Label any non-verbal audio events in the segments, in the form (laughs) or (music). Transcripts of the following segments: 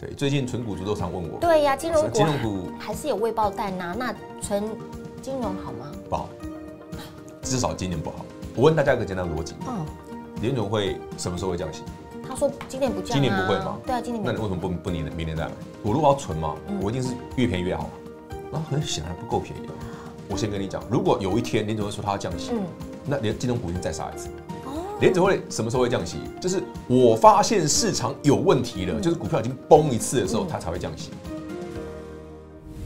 对，最近纯股族都常问我。对呀，金融金融股还是有未报待拿。那纯金融好吗？不好，至少今年不好。我问大家一个简单逻辑。嗯。联总会什么时候会降息？他说今年不降。今年不会吗？对啊，今年。不。那你为什么不不明年、明年再买？我如果要存嘛，我一定是越便宜越好。那很显然不够便宜。我先跟你讲，如果有一天林总会说他要降息，那连金融股已经再一次。联储会什么时候会降息？就是我发现市场有问题了，就是股票已经崩一次的时候，它才会降息。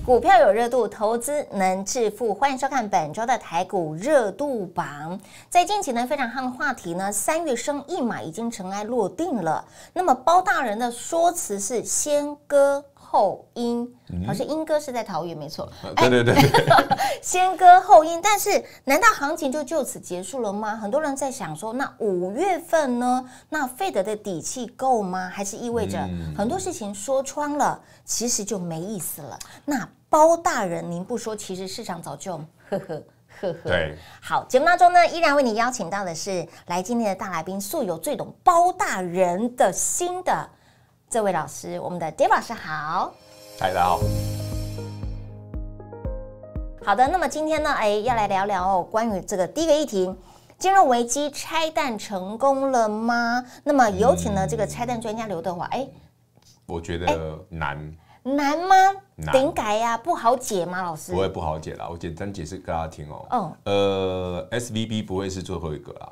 股票有热度，投资能致富。欢迎收看本周的台股热度榜。在近期呢，非常夯的话题呢，三月升一码已经尘埃落定了。那么包大人的说辞是先割。后音，而是英哥是在桃园，没错。对对对，(laughs) 先歌后音，但是，难道行情就就此结束了吗？很多人在想说，那五月份呢？那费德的底气够吗？还是意味着很多事情说穿了，其实就没意思了？那包大人，您不说，其实市场早就呵呵呵呵。对，好，节目当中呢，依然为你邀请到的是来今天的大来宾，素有最懂包大人的心的。这位老师，我们的 Dave 老师好，大家好。好的，那么今天呢，哎，要来聊聊哦、关于这个第一个议题：金融危机拆弹成功了吗？那么有请呢这个拆弹专家刘德华。哎，我觉得难难吗？难，顶改呀，不好解吗？老师，我也不好解啦，我简单解释给大家听哦。嗯，呃，S V B 不会是最后一个啦，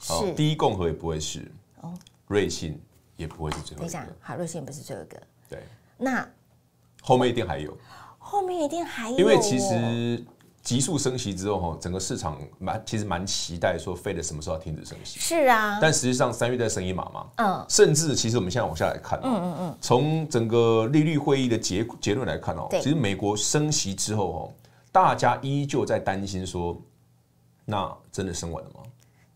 是第一共和也不会是哦，瑞信。也不会是最后一个。好，瑞幸不是第一个。对，那后面一定还有。后面一定还有，因为其实急速升息之后，哈，整个市场蛮其实蛮期待说 f e 什么时候要停止升息。是啊，但实际上三月在升一码嘛。嗯。甚至其实我们现在往下来看，嗯嗯嗯，从整个利率会议的结结论来看哦，其实美国升息之后哦，大家依旧在担心说，那真的升完了吗？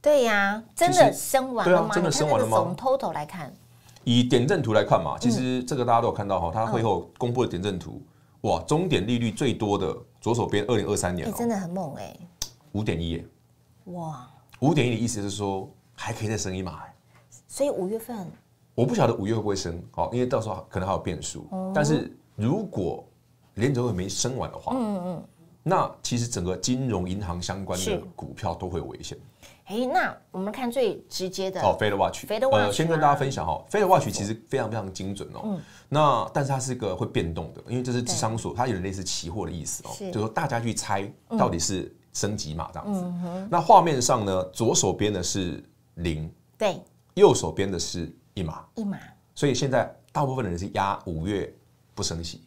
对呀，真的升完了吗？真的升完了吗？从 total 来看。以点阵图来看嘛，其实这个大家都有看到哈，他会后公布的点阵图，哇，终点利率最多的左手边，二零二三年，真的很猛哎，五点一，哇，五点一的意思是说还可以再升一码哎，所以五月份，我不晓得五月会不会升哦，因为到时候可能还有变数，但是如果联储会没升完的话，嗯嗯，那其实整个金融银行相关的股票都会危险。哎，那我们看最直接的哦，飞的 watch，飞的 watch，先跟大家分享哈，飞的 watch 其实非常非常精准哦。嗯，那但是它是一个会变动的，因为这是智商锁，它有点类似期货的意思哦。就是，说大家去猜到底是升级码这样子。那画面上呢，左手边的是零，对，右手边的是一码一码。所以现在大部分的人是压五月不升息。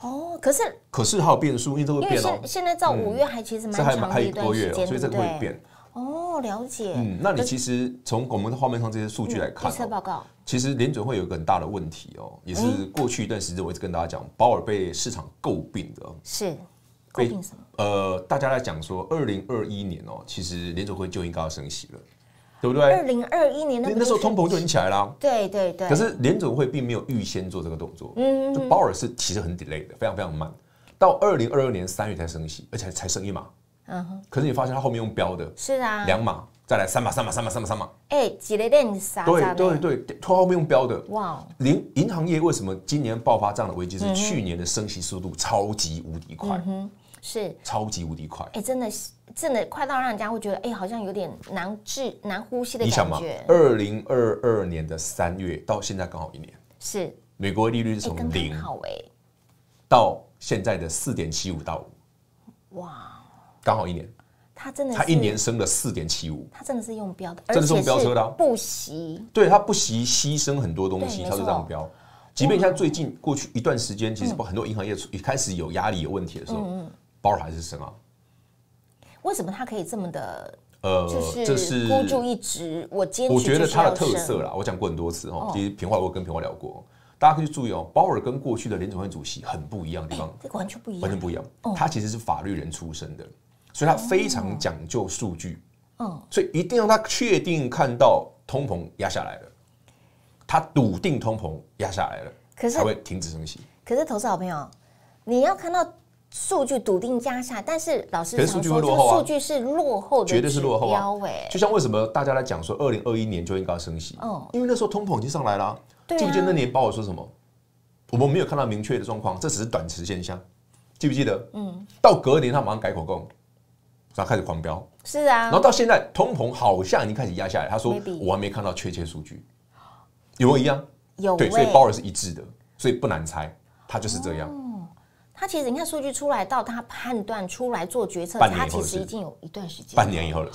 哦，可是可是还有变数，因为这会变哦。现在到五月还其实还蛮长一个多月，所以这个会变。哦，了解。嗯，那你其实从我们的画面上这些数据来看，预测报告，其实联准会有一个很大的问题哦，也是过去一段时间我一直跟大家讲，保尔被市场诟病的。是，诟病什么？呃，大家来讲说，二零二一年哦，其实联准会就应该要升息了，对不对？二零二一年那那时候通膨就已经起来了，对对对。可是联准会并没有预先做这个动作，嗯，保尔是其实很 delay 的，非常非常慢，到二零二二年三月才升息，而且才升一码。可是你发现它后面用标的，是啊，两码再来三码，三码，三码，三码，三码，哎，几得连啥？对对对，它后面用标的。哇！银银行业为什么今年爆发这样的危机？是去年的升息速度超级无敌快，是超级无敌快，哎，真的是真的快到让人家会觉得，哎，好像有点难治、难呼吸的感觉。二零二二年的三月到现在刚好一年，是美国利率是从零到现在的四点七五到五，哇！刚好一年，他真的，他一年升了四点七五，他真的是用标的，真的是飙车的，不惜，对他不惜牺牲很多东西，他就这样标。即便像最近过去一段时间，其实不很多银行业开始有压力、有问题的时候，保尔还是升啊。为什么他可以这么的？呃，这是孤注一掷，我坚我觉得他的特色啦，我讲过很多次哈。其实平话我跟平话聊过，大家可以注意哦，保尔跟过去的联总会主席很不一样的地方，这个完全不一样，完全不一样。他其实是法律人出身的。所以他非常讲究数据，嗯，所以一定要他确定看到通膨压下来了，他笃定通膨压下来了，才会停止升息。可是，投资好朋友，你要看到数据笃定压下，但是老师，其实数据会落后，数据是落后，绝对是落后啊。就像为什么大家来讲说，二零二一年就应该升息，嗯，因为那时候通膨已经上来了，记不记得那年包我说什么？我们没有看到明确的状况，这只是短时现象，记不记得？嗯，到隔年他马上改口供。然后开始狂飙，是啊，然后到现在通膨好像已经开始压下来。他说我还没看到确切数据，有有一样，有对，所以包尔是一致的，所以不难猜，他就是这样。他其实你看数据出来到他判断出来做决策，他其实已经有一段时间，半年以后了。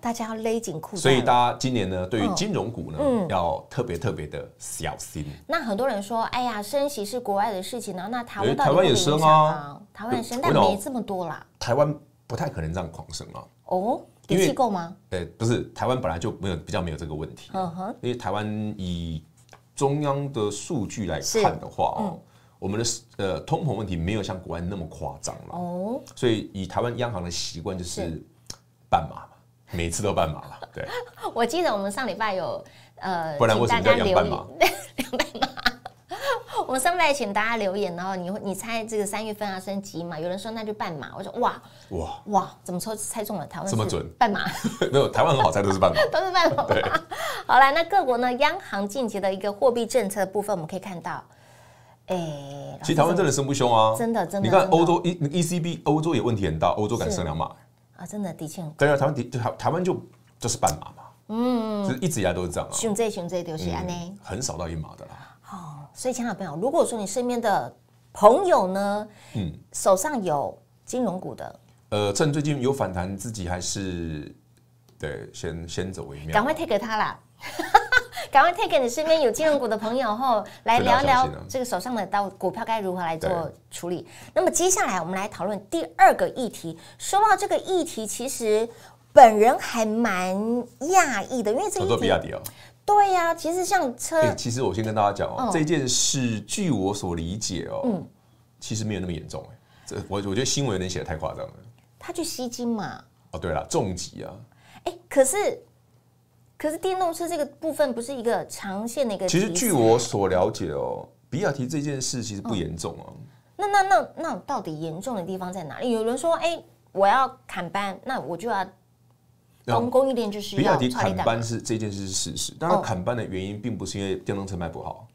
大家要勒紧裤带。所以大家今年呢，对于金融股呢，要特别特别的小心。那很多人说，哎呀，升息是国外的事情，然后那台湾台湾也升啊，台湾升，但没这么多啦，台湾。不太可能这样狂升啊！哦，因为够吗？呃，不是，台湾本来就没有比较没有这个问题。嗯哼，因为台湾以中央的数据来看的话哦。我们的呃通膨问题没有像国外那么夸张了。哦，所以以台湾央行的习惯就是，半马嘛，每次都半马了。对，(laughs) 我记得我们上礼拜有呃，不然为什么叫两半马？两半马。(laughs) 我们上来请大家留言。然后你你猜这个三月份啊，升级嘛？有人说那就半马，我说哇哇哇，怎么抽猜中了台湾这么准半马？(laughs) 没有台湾很好猜，都是半马，(laughs) 都是半马。好了，那各国呢？央行晋级的一个货币政策部分，我们可以看到，哎，其实台湾真的升不凶啊，真的真的。你看欧洲 E ECB，欧洲也问题很大，欧洲敢升两马啊？真的的确很。对啊，台湾台台湾就就是半马嘛，嗯，就是一直以来都是这样，凶在凶在都是安内，很少到一码的啦。哦，所以，亲爱的朋友，如果说你身边的朋友呢，嗯，手上有金融股的，呃，趁最近有反弹，自己还是对，先先走为妙，赶快 take 他啦，(laughs) 赶快 take 你身边有金融股的朋友，后来聊聊这个手上的到股票该如何来做处理。那么，接下来我们来讨论第二个议题。说到这个议题，其实本人还蛮讶异的，因为这个比亚迪哦。对呀，其实像车，其实我先跟大家讲哦，这件事据我所理解哦，嗯，其实没有那么严重哎，这我我觉得新闻点写的太夸张了。他去吸金嘛？哦，对了，重疾啊。哎，可是，可是电动车这个部分不是一个长线的一个。其实据我所了解哦，比亚迪这件事其实不严重啊。那那那那到底严重的地方在哪里？有人说，哎，我要砍班，那我就要。我们供应链就是比亚迪砍班是这件事是事实，但是砍班的原因并不是因为电动车卖不好。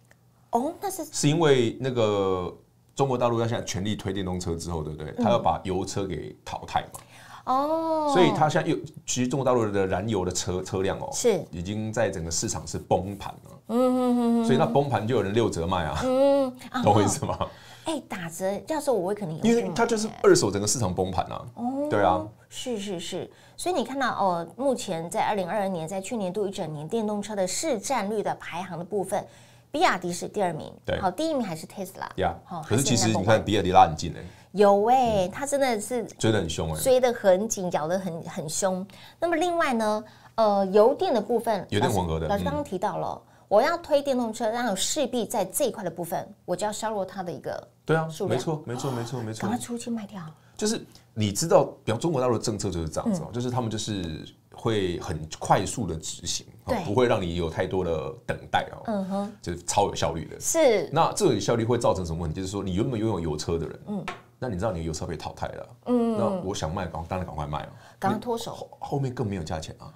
哦，那是是因为那个中国大陆要现在全力推电动车之后，对不对？他要把油车给淘汰嘛。哦，所以他现在又其实中国大陆的燃油的车车辆哦，是已经在整个市场是崩盘了。嗯嗯嗯所以它崩盘就有人六折卖啊。嗯，(laughs) 懂我意思吗？哎，打折，到时候我会肯定，因为它就是二手整个市场崩盘了。哦，对啊，是是是。所以你看到哦，目前在二零二二年，在去年度一整年电动车的市占率的排行的部分，比亚迪是第二名，对，好，第一名还是 Tesla？好，可是其实你看比亚迪拉很近嘞，有哎，它真的是追得很凶哎，追得很紧，咬得很很凶。那么另外呢，呃，油电的部分有点混合的，老师刚刚提到了，我要推电动车，后势必在这一块的部分，我就要削弱它的一个对啊，没错，没错，没错，没错，赶快出去卖掉，就是。你知道，比方中国大陆的政策就是这样子哦，就是他们就是会很快速的执行，不会让你有太多的等待哦。嗯哼，就是超有效率的。是，那这种效率会造成什么问题？就是说，你原本拥有油车的人，嗯，那你知道你的油车被淘汰了，嗯，那我想卖，刚当然赶快卖了，赶快脱手，后面更没有价钱啊。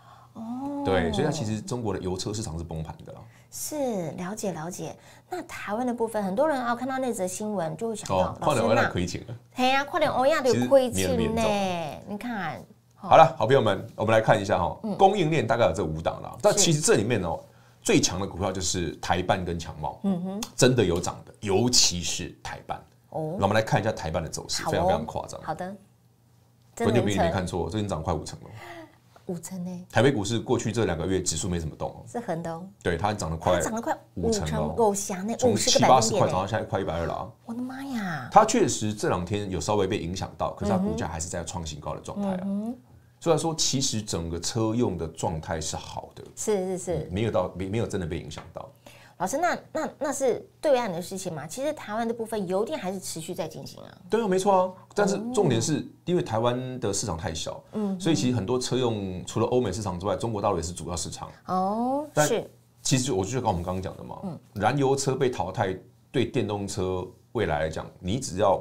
对，所以它其实中国的油车市场是崩盘的是，了解了解。那台湾的部分，很多人哦看到那则新闻，就会想到，快点欧亚可以请了。系啊，快点欧亚的亏钱呢？你看，好了，好朋友们，我们来看一下哈，供应链大概有这五档啦。但其实这里面哦，最强的股票就是台办跟强茂，嗯哼，真的有涨的，尤其是台办。哦，那我们来看一下台办的走势，非常非常夸张。好的。真的，你没看错，最近涨快五成了。五成哎！台北股市过去这两个月指数没怎么动，是恒的哦。对它涨得快，涨得快五成够香呢，从七八十块涨到现在快一百二了。我的妈呀！它确实这两天有稍微被影响到，可是它股价还是在创新高的状态啊。虽然说，其实整个车用的状态是好的，是是是，没有到没没有真的被影响到。老师，那那那是对岸的事情嘛？其实台湾的部分，油电还是持续在进行啊。对啊，没错啊。但是重点是，因为台湾的市场太小，嗯，所以其实很多车用除了欧美市场之外，中国大陆也是主要市场。哦，但是。其实我就讲我们刚刚讲的嘛，嗯，燃油车被淘汰，对电动车未来来讲，你只要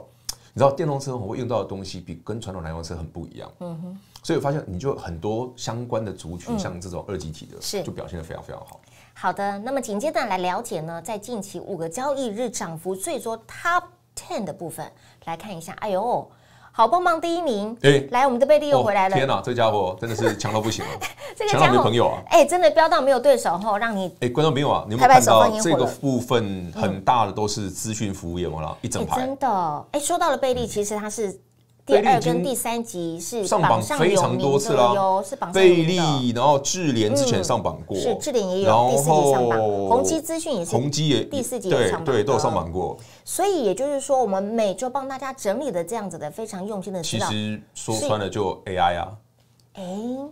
你知道电动车会用到的东西，比跟传统燃油车很不一样，嗯哼。所以我发现，你就很多相关的族群，像这种二级体的，是就表现的非常非常好。好的，那么紧接着来了解呢，在近期五个交易日涨幅最多 top ten 的部分来看一下。哎呦，好棒棒第一名！哎，来我们的贝利又回来了。天哪，这家伙真的是强到不行了。(laughs) 这个家朋友啊？哎，真的飙到没有对手后，让你哎观众朋有啊？你们看到这个部分很大的都是资讯服务业嘛啦，一整排真的。哎，说到了贝利，其实它是。第二跟第三集是上榜非常多次了是榜贝利，然后智联之前上榜过，是智联也有。然后红基资讯也是，红基也第四集对对都有上榜过。所以也就是说，我们每就帮大家整理的这样子的非常用心的。其实说穿了就 AI 啊，哎，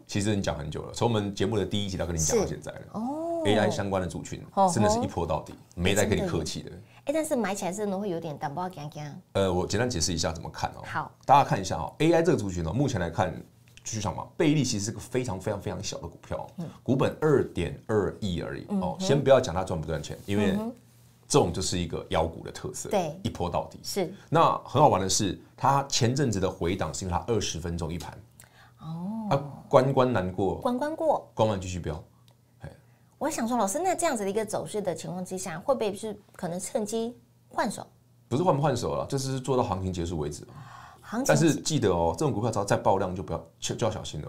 其实你讲很久了，从我们节目的第一集到跟你讲到现在了哦。AI 相关的族群真的是一波到底，没在跟你客气的。哎，但是买起来真的会有点胆包浆浆。呃，我简单解释一下怎么看哦。好，大家看一下哦，AI 这个族群呢，目前来看，继续上嘛。贝利其实是个非常非常非常小的股票，股本二点二亿而已哦。先不要讲它赚不赚钱，因为这种就是一个妖股的特色，对，一波到底。是。那很好玩的是，它前阵子的回档是因为它二十分钟一盘，哦，关关难过，关关过，关完继续飙。我想说，老师，那这样子的一个走势的情况之下，会不会是可能趁机换手？不是换不换手了，就是做到行情结束为止。行情，但是记得哦，这种股票只要再爆量，就不要就要小心了。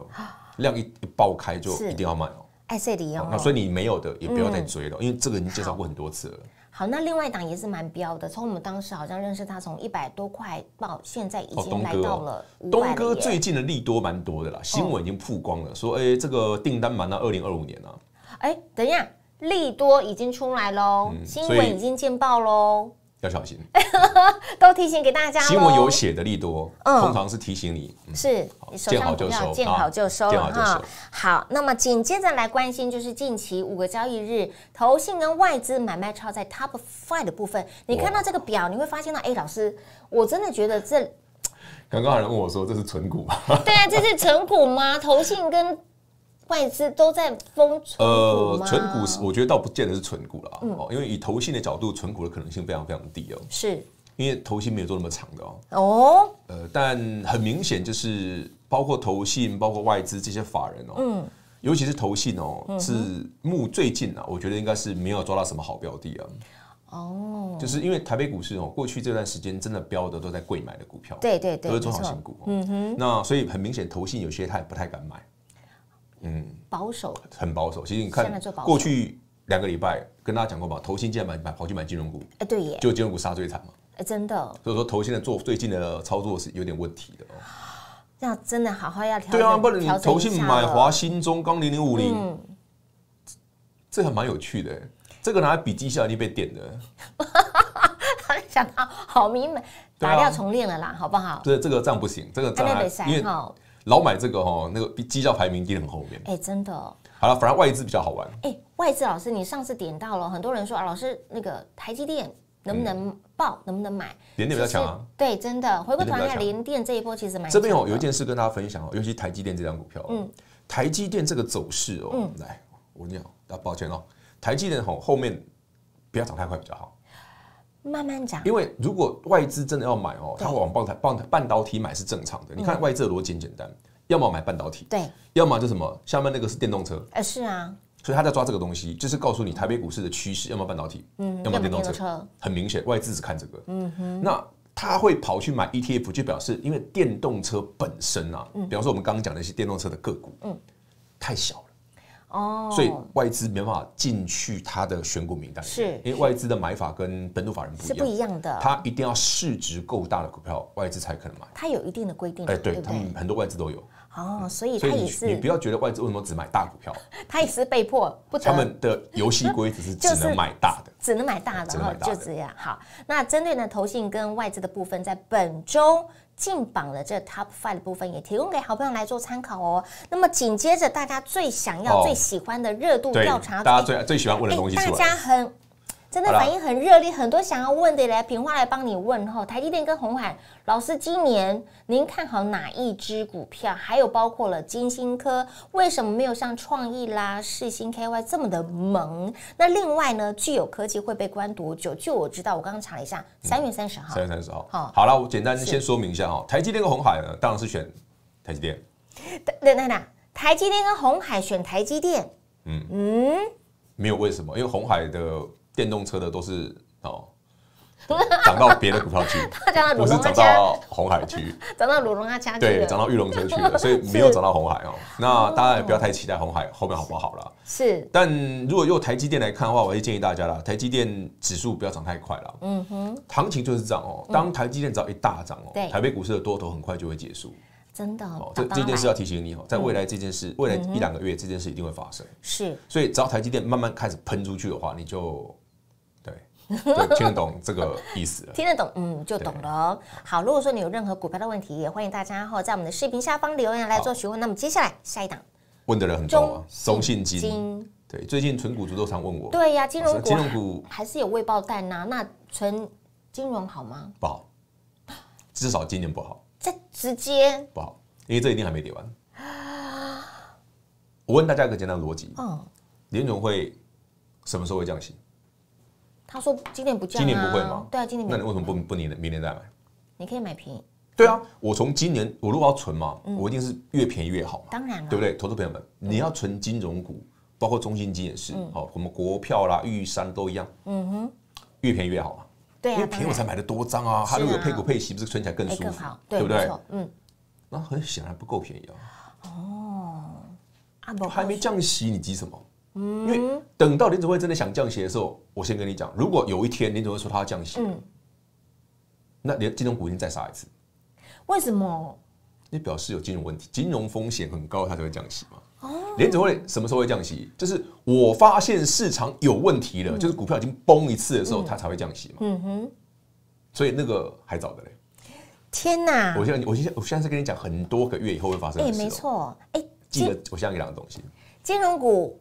量一一爆开，就一定要卖哦。哎，这里哦，那所以你没有的，也不要再追了，因为这个已经介绍过很多次了。好，那另外一档也是蛮标的，从我们当时好像认识他，从一百多块爆，现在已经来到了东哥最近的利多蛮多的啦，新闻已经曝光了，说哎，这个订单满到二零二五年了。哎，等一下，利多已经出来喽，新闻已经见报喽，要小心，(laughs) 都提醒给大家。新闻有写的利多，嗯，通常是提醒你，是见好就收，见好就收，了好好，那么紧接着来关心，就是近期五个交易日，投信跟外资买卖超在 top five 的部分，你看到这个表，你会发现到，哎，老师，我真的觉得这刚刚有人问我说，这是纯股吗？(laughs) 对啊，这是纯股吗？投信跟外资都在封存股呃，存股是我觉得倒不见得是存股了哦，因为以投信的角度，存股的可能性非常非常低哦。是，因为投信没有做那么长的哦。哦，呃，但很明显就是包括投信、包括外资这些法人哦，嗯，尤其是投信哦，是目最近啊，我觉得应该是没有抓到什么好标的啊。哦，就是因为台北股市哦，过去这段时间真的标的都在贵买的股票，对对对，都是中小型股。嗯哼，那所以很明显，投信有些他也不太敢买。嗯，保守，很保守。其实你看，过去两个礼拜跟大家讲过吧，投新竟然买买跑去买金融股，哎，对耶，就金融股杀最惨嘛，哎，真的。所以说投信现在做最近的操作是有点问题的哦。要真的好好要调，对啊，不然你投信买华新中刚零零五零，这还蛮有趣的，这个拿来比绩效就被点的。(laughs) 想到好明白，打掉重练了啦，好不好？对，这个账不行，这个账因为。老买这个哦，那个绩效排名跌得很后面，哎，真的。好了，反而外资比较好玩。哎，外资老师，你上次点到了，很多人说啊，老师那个台积电能不能爆，能不能买？点电比较强啊。对，真的。回过头来看联电这一波，其实蛮。这边哦，有一件事跟大家分享哦，尤其台积电这张股票。嗯。台积电这个走势哦，来，我讲，啊，抱歉哦，台积电哦，后面不要涨太快比较好。慢慢讲，因为如果外资真的要买哦，他往半台半半导体买是正常的。你看外资的逻辑简单，要么买半导体，对，要么就什么下面那个是电动车，哎，是啊，所以他在抓这个东西，就是告诉你台北股市的趋势，要么半导体，嗯，要么电动车，很明显，外资只看这个，嗯哼，那他会跑去买 ETF，就表示因为电动车本身啊，比方说我们刚刚讲那些电动车的个股，嗯，太小。哦，所以外资没办法进去它的选股名单，是，因为外资的买法跟本土法人不一样，的，它一定要市值够大的股票，外资才可能买。它有一定的规定，哎，对他们很多外资都有。哦，所以也是，你不要觉得外资为什么只买大股票，它 (laughs) 也是被迫，他们的游戏规则 (laughs) 是只能买大的，只能买大的，就这样。好，那针对呢投信跟外资的部分，在本周。进榜的这 top five 的部分也提供给好朋友来做参考哦。那么紧接着，大家最想要、最喜欢的热度调查，大家最最喜欢问的东西大家很真的反应很热烈，很多想要问的来平话来帮你问候。台积电跟红海老师，今年您看好哪一支股票？还有包括了金星科，为什么没有像创意啦、世新 K Y 这么的猛？那另外呢，具有科技会被关多久？就我知道，我刚刚查了一下，三月三十号。三月三十号。好，好了，我简单先说明一下哈。台积电跟红海，呢，当然是选台积电。那那那，台积电跟红海选台积电。嗯嗯，没有为什么，因为红海的。电动车的都是哦，涨到别的股票区，(laughs) 不是涨到红海区，涨 (laughs) 到鲁荣阿家区，对，涨到玉龙车区的，所以没有涨到红海哦。(laughs) 那大家也不要太期待红海后面好不好了。是，但如果用台积电来看的话，我就建议大家了，台积电指数不要涨太快了。嗯哼，行情就是这样哦。当台积电要一大涨哦，台北股市的多头很快就会结束。真的，这这件事要提醒你哦，在未来这件事，未来一两个月这件事一定会发生。是，所以只要台积电慢慢开始喷出去的话，你就。听得懂这个意思，听得懂，嗯，就懂了。好，如果说你有任何股票的问题，也欢迎大家或在我们的视频下方留言来做询问。那么接下来下一档，问的人很多啊，中信金对，最近纯股族都常问我，对呀，金融股，金融股还是有未爆弹呐。那纯金融好吗？不好，至少今年不好。这直接不好，因为这一定还没跌完。我问大家一个简单逻辑，嗯，联总会什么时候会降息？他说今年不降，今年不会吗？对，啊，今年。那你为什么不不明年、明年再买？你可以买平。对啊，我从今年，我如果要存嘛，我一定是越便宜越好嘛。当然了，对不对？投资朋友们，你要存金融股，包括中信金也是，好，我们国票啦、玉山都一样。嗯哼。越便宜越好嘛。对啊。因为便宜我才买的多张啊，它如有配股配息，不是存起来更舒服？对不对？嗯。那很显然不够便宜啊。哦。还没降息，你急什么？因为等到林子慧真的想降息的时候，我先跟你讲，如果有一天林子慧说他要降息，那连金融股一定再杀一次。为什么？你表示有金融问题，金融风险很高，他才会降息吗？哦，林子慧什么时候会降息？就是我发现市场有问题了，就是股票已经崩一次的时候，他才会降息嘛。嗯哼，所以那个还早的嘞。天哪！我现在，我现在，我现在是跟你讲很多个月以后会发生。哎，没错。哎，记得我现跟你两个东西，金融股。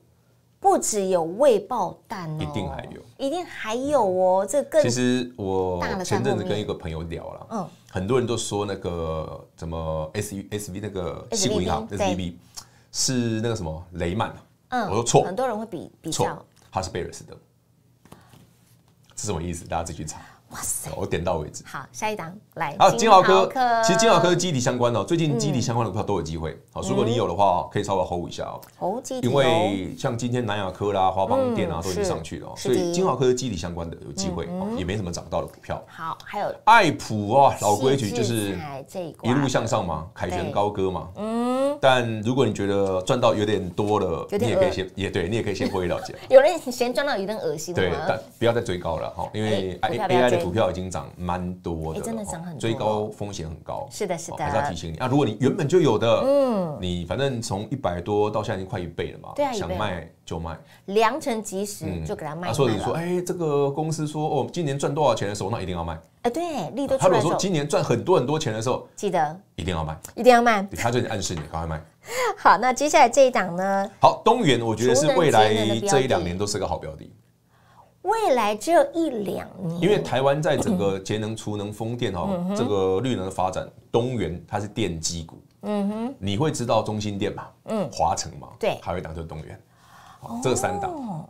不止有未爆弹哦，一定还有，一定还有哦。这其实我前阵子跟一个朋友聊了，嗯，很多人都说那个怎么 S U S V 那个西用银行，对，是那个什么雷曼嗯，我说错，很多人会比比较，他是贝尔斯的，是什么意思？大家自己去查。我点到为止。好，下一档来。好，金豪科，其实金豪科基底相关的，最近基底相关的股票都有机会。好，如果你有的话可以稍微 hold 一下哦。hold 因为像今天南亚科啦、华邦电啊都已经上去了，所以金豪科基底相关的，有机会，也没什么涨到的股票。好，还有爱普啊，老规矩就是一路向上嘛，凯旋高歌嘛。嗯。但如果你觉得赚到有点多了，你也可以先也对你也可以先过一了解。(laughs) 有人嫌赚到有点恶心，对，但不要再追高了哈，因为 A i 的。股票已经涨蛮多的，真的涨很多，最高风险很高。是的，是的，还是要提醒你啊！如果你原本就有的，嗯，你反正从一百多到现在已经快一倍了嘛。对啊，想卖就卖，良辰吉时就给它卖。所以你说，哎，这个公司说哦，今年赚多少钱的时候，那一定要卖。哎，对利多。他如果说今年赚很多很多钱的时候，记得一定要卖，一定要卖。他这就暗示你赶快卖。(laughs) 好，那接下来这一档呢？好，东元，我觉得是未来这一两年都是个好标的。未来只有一两年，因为台湾在整个节能、储能、风电哈，这个绿能的发展，东元它是电基股。嗯哼，你会知道中心电嘛？嗯，华城嘛？对，有一档就是东元，这三档，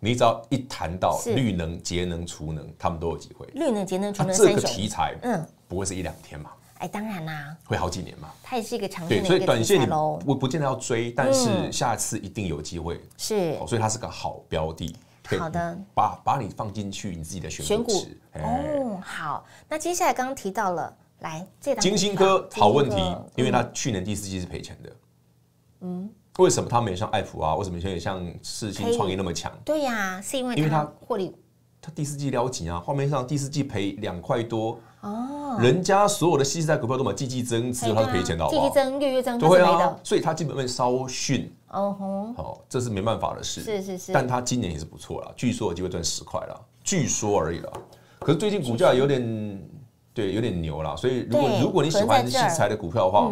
你只要一谈到绿能、节能、储能，他们都有机会。绿能、节能、储能这个题材，嗯，不会是一两天嘛？哎，当然啦，会好几年嘛。它也是一个长期的，所以短线你我不见得要追，但是下次一定有机会，是，所以它是个好标的。好的，把把你放进去，你自己的选股池。哦，好。那接下来刚刚提到了，来这档。金星科，好问题，因为他去年第四季是赔钱的。嗯。为什么他没像爱普啊？为什么没有像世新创业那么强？对呀，是因为因为他获利。他第四季撩不啊！画面上第四季赔两块多。哦，人家所有的稀土材股票都买积极增资，他可以捡到，积极增、月月增都会啊，所以它基本面稍逊。哦吼，好，这是没办法的事。是是是，但他今年也是不错了，据说有机会赚十块了，据说而已了。可是最近股价有点对，有点牛了，所以如果如果你喜欢稀土材的股票的话，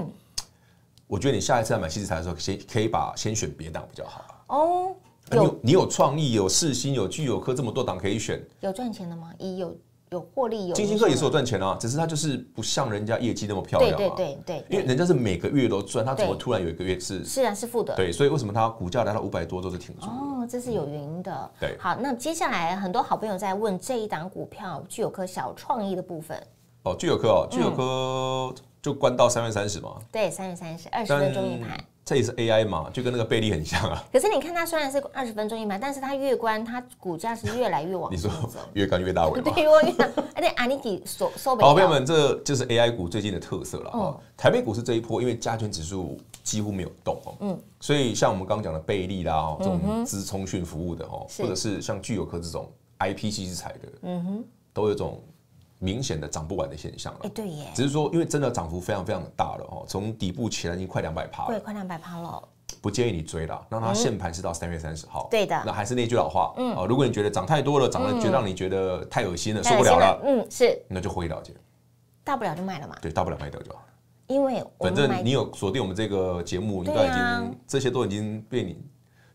我觉得你下一次买稀土材的时候，先可以把先选别档比较好啊。哦，有你有创意，有四星，有具有科，这么多档可以选，有赚钱的吗？有。有获利，有金星科也是有赚钱啊，只是它就是不像人家业绩那么漂亮。对对对对，因为人家是每个月都赚，它怎么突然有一个月是是然是负的？对，所以为什么它股价来到五百多都是挺住？哦，这是有原因的。对，好，那接下来很多好朋友在问这一档股票具有科小创意的部分哦，具有科哦，具有科就关到三月三十嘛？对，三月三十二十分钟一排。这也是 AI 嘛，就跟那个贝利很像啊。(laughs) 可是你看它虽然是二十分钟一盘，但是它越关它股价是越来越往上。你说越关越大尾？(laughs) 对，我跟你讲，而且阿里给收收尾。好朋友们，这就是 AI 股最近的特色了啊。台北股是这一波，因为加权指数几乎没有动哦。嗯，所以像我们刚刚讲的贝利啦，这种资通讯服务的哦，或者是像具有科这种 IPC 之材的，嗯哼，都有种。明显的涨不完的现象了，哎，对耶，只是说，因为真的涨幅非常非常的大了哦，从底部起来已经快两百趴了，对，快两百趴了，不建议你追了。让它限盘是到三月三十号，对的，那还是那句老话，嗯，哦，如果你觉得涨太多了，涨得就让你觉得太恶心了，受不了了，嗯，是，那就回了就，大不了就卖了嘛，对，大不了卖掉就，好因为反正你有锁定我们这个节目，你都已经这些都已经被你。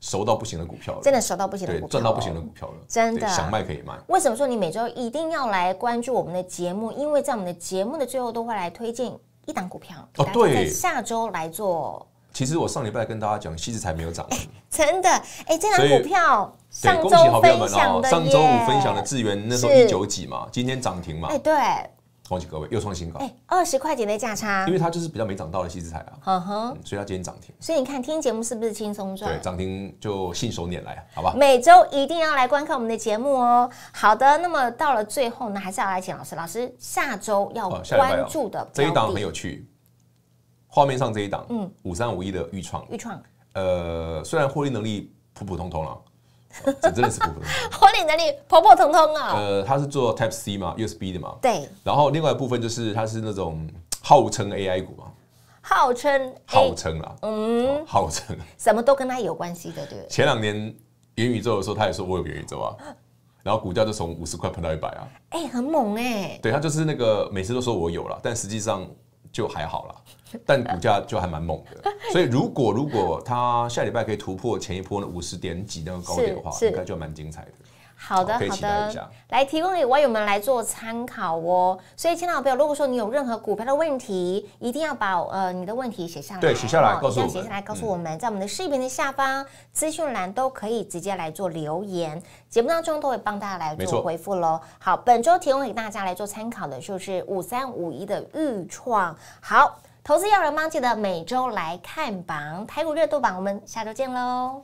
熟到不行的股票，真的熟到不行的股票，赚到不行的股票了，真的想卖可以卖。为什么说你每周一定要来关注我们的节目？因为在我们的节目的最后都会来推荐一档股票哦，对，下周来做。其实我上礼拜跟大家讲西子才没有涨，真的，哎，这档股票上周分享的，上周五分享的智源那时候一九几嘛，今天涨停嘛，哎，对。创新各位又创新高，哎，二十块钱的价差，因为它就是比较没涨到的西子财啊，所以它今天涨停。所以你看听节目是不是轻松赚？对，涨停就信手拈来，好吧？每周一定要来观看我们的节目哦。好的，那么到了最后呢，还是要来请老师，老师下周要关注的这一档很有趣，画面上这一档，嗯，五三五一的预创预创，呃，虽然获利能力普普通通了。的是不可能。(laughs) 婚里能力普普通通啊。呃，他是做 Type C 嘛，USB 的嘛。对。然后另外一部分就是，他是那种号称 AI 股嘛。号称？号称啊？嗯。号称。什么都跟他有关系的，对对？前两年元宇宙的时候，他也说我有元宇宙啊，然后股价就从五十块喷到一百啊。哎，很猛哎。对他就是那个每次都说我有了，但实际上。就还好了，但股价就还蛮猛的。(laughs) 所以如果如果它下礼拜可以突破前一波的五十点几那个高点的话，应该就蛮精彩的。好的，好的，来提供给网友们来做参考哦。所以，亲爱的朋友如果说你有任何股票的问题，一定要把呃你的问题写下来，对，写下来，告诉写下来，告诉我们在我们的视频的下方资讯栏都可以直接来做留言，节目当中都会帮大家来做回复喽。好，本周提供给大家来做参考的就是五三五一的预创。好，投资要人吗？记得每周来看榜，台股热度榜，我们下周见喽。